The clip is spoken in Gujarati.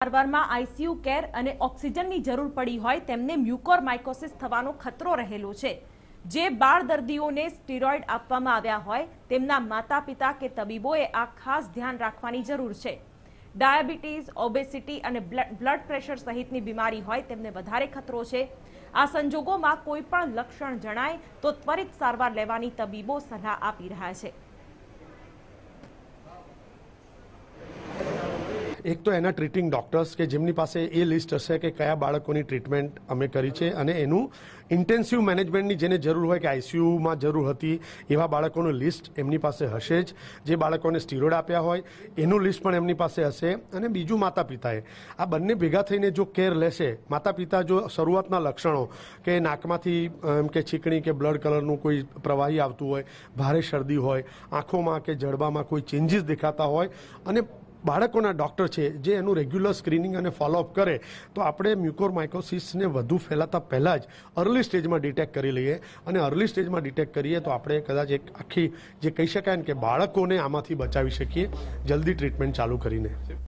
સારવારમાં આઈસીયુ કેર અને ઓક્સિજનની જરૂર પડી હોય તેમને મ્યુકોરમાઇકોસિસ થવાનો ખતરો રહેલો છે જે બાળ દર્દીઓને સ્ટીરોઇડ આપવામાં આવ્યા હોય તેમના માતા પિતા કે તબીબોએ આ ખાસ ધ્યાન રાખવાની જરૂર છે ડાયાબિટીસ ઓબેસિટી અને બ્લડ પ્રેશર સહિતની બીમારી હોય તેમને વધારે ખતરો છે આ સંજોગોમાં કોઈ પણ લક્ષણ જણાય તો ત્વરિત સારવાર લેવાની તબીબો સલાહ આપી રહ્યા છે એક તો એના ટ્રીટિંગ ડોક્ટર્સ કે જેમની પાસે એ લિસ્ટ હશે કે કયા બાળકોની ટ્રીટમેન્ટ અમે કરી છે અને એનું ઇન્ટેન્સિવ મેનેજમેન્ટની જેને જરૂર હોય કે આઈસીયુમાં જરૂર હતી એવા બાળકોનું લિસ્ટ એમની પાસે હશે જ જે બાળકોને સ્ટીરોડ આપ્યા હોય એનું લિસ્ટ પણ એમની પાસે હશે અને બીજું માતા પિતાએ આ બંને ભેગા થઈને જો કેર લેશે માતા પિતા જો શરૂઆતના લક્ષણો કે નાકમાંથી એમ કે છીકણી કે બ્લડ કલરનું કોઈ પ્રવાહી આવતું હોય ભારે શરદી હોય આંખોમાં કે જડબામાં કોઈ ચેન્જીસ દેખાતા હોય અને બાળકોના ડૉક્ટર છે જે એનું રેગ્યુલર સ્ક્રીનિંગ અને ફોલોઅપ કરે તો આપણે મ્યુકોર મ્યુકોરમાઇકોસિસને વધુ ફેલાતા પહેલાં જ અર્લી સ્ટેજમાં ડિટેક્ટ કરી લઈએ અને અર્લી સ્ટેજમાં ડિટેક્ટ કરીએ તો આપણે કદાચ એક આખી જે કહી શકાય ને કે બાળકોને આમાંથી બચાવી શકીએ જલ્દી ટ્રીટમેન્ટ ચાલુ કરીને